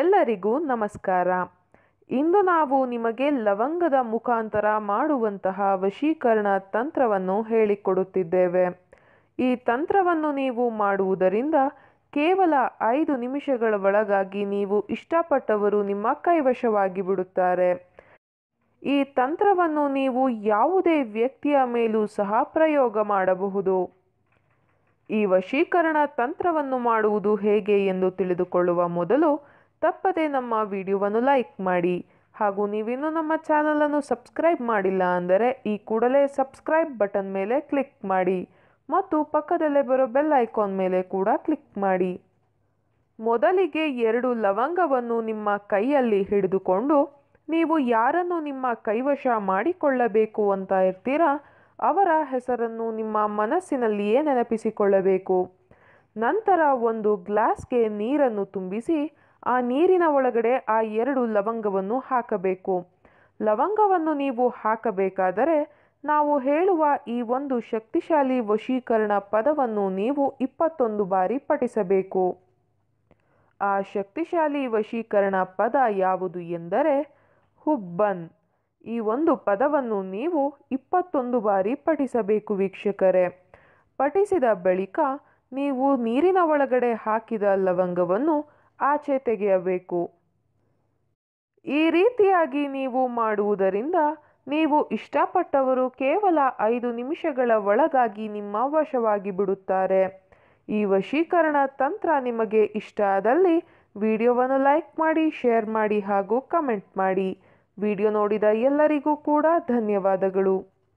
ಎಲ್ಲರಿಗೂ ನಮಸ್ಕಾರ ಇಂದು ನಾವು ನಿಮಗೆ ಲವಂಗದ ಮುಖಾಂತರ ಮಾಡುವಂತಹ ವಶೀಕರಣ ತಂತ್ರವನ್ನು ಹೇಳಿಕೊಡುತ್ತಿದ್ದೇವೆ ಈ ತಂತ್ರವನ್ನು ನೀವು ಮಾಡುವುದರಿಂದ ಕೇವಲ ಐದು ನಿಮಿಷಗಳ ಒಳಗಾಗಿ ನೀವು ಇಷ್ಟಪಟ್ಟವರು ನಿಮ್ಮ ಕೈವಶವಾಗಿ ಬಿಡುತ್ತಾರೆ ಈ ತಂತ್ರವನ್ನು ನೀವು ಯಾವುದೇ ವ್ಯಕ್ತಿಯ ಮೇಲೂ ಸಹ ಪ್ರಯೋಗ ಮಾಡಬಹುದು ಈ ವಶೀಕರಣ ತಂತ್ರವನ್ನು ಮಾಡುವುದು ಹೇಗೆ ಎಂದು ತಿಳಿದುಕೊಳ್ಳುವ ಮೊದಲು ತಪ್ಪದೇ ನಮ್ಮ ವಿಡಿಯೋವನ್ನು ಲೈಕ್ ಮಾಡಿ ಹಾಗೂ ನೀವಿನ್ನೂ ನಮ್ಮ ಚಾನಲನ್ನು ಸಬ್ಸ್ಕ್ರೈಬ್ ಮಾಡಿಲ್ಲ ಅಂದರೆ ಈ ಕೂಡಲೇ ಸಬ್ಸ್ಕ್ರೈಬ್ ಬಟನ್ ಮೇಲೆ ಕ್ಲಿಕ್ ಮಾಡಿ ಮತ್ತು ಪಕ್ಕದಲ್ಲೇ ಬರೋ ಬೆಲ್ ಐಕಾನ್ ಮೇಲೆ ಕೂಡ ಕ್ಲಿಕ್ ಮಾಡಿ ಮೊದಲಿಗೆ ಎರಡು ಲವಂಗವನ್ನು ನಿಮ್ಮ ಕೈಯಲ್ಲಿ ಹಿಡಿದುಕೊಂಡು ನೀವು ಯಾರನ್ನು ನಿಮ್ಮ ಕೈವಶ ಮಾಡಿಕೊಳ್ಳಬೇಕು ಅಂತ ಇರ್ತೀರಾ ಅವರ ಹೆಸರನ್ನು ನಿಮ್ಮ ಮನಸ್ಸಿನಲ್ಲಿಯೇ ನೆನಪಿಸಿಕೊಳ್ಳಬೇಕು ನಂತರ ಒಂದು ಗ್ಲಾಸ್ಗೆ ನೀರನ್ನು ತುಂಬಿಸಿ ಆ ನೀರಿನ ಒಳಗಡೆ ಆ ಎರಡು ಲವಂಗವನ್ನು ಹಾಕಬೇಕು ಲವಂಗವನ್ನು ನೀವು ಹಾಕಬೇಕಾದರೆ ನಾವು ಹೇಳುವ ಈ ಒಂದು ಶಕ್ತಿಶಾಲಿ ವಶೀಕರಣ ಪದವನ್ನು ನೀವು ಇಪ್ಪತ್ತೊಂದು ಬಾರಿ ಪಠಿಸಬೇಕು ಆ ಶಕ್ತಿಶಾಲಿ ವಶೀಕರಣ ಪದ ಯಾವುದು ಎಂದರೆ ಹುಬ್ಬನ್ ಈ ಒಂದು ಪದವನ್ನು ನೀವು ಇಪ್ಪತ್ತೊಂದು ಬಾರಿ ಪಠಿಸಬೇಕು ವೀಕ್ಷಕರೇ ಪಠಿಸಿದ ಬಳಿಕ ನೀವು ನೀರಿನ ಒಳಗಡೆ ಹಾಕಿದ ಲವಂಗವನ್ನು ಆಚೆ ತೆಗೆಯಬೇಕು ಈ ರೀತಿಯಾಗಿ ನೀವು ಮಾಡುವುದರಿಂದ ನೀವು ಇಷ್ಟಪಟ್ಟವರು ಕೇವಲ ಐದು ನಿಮಿಷಗಳ ಒಳಗಾಗಿ ನಿಮ್ಮ ವಶವಾಗಿ ಬಿಡುತ್ತಾರೆ ಈ ವಶೀಕರಣ ತಂತ್ರ ನಿಮಗೆ ಇಷ್ಟ ಆದಲ್ಲಿ ವಿಡಿಯೋವನ್ನು ಲೈಕ್ ಮಾಡಿ ಶೇರ್ ಮಾಡಿ ಹಾಗೂ ಕಮೆಂಟ್ ಮಾಡಿ ವಿಡಿಯೋ ನೋಡಿದ ಎಲ್ಲರಿಗೂ ಕೂಡ ಧನ್ಯವಾದಗಳು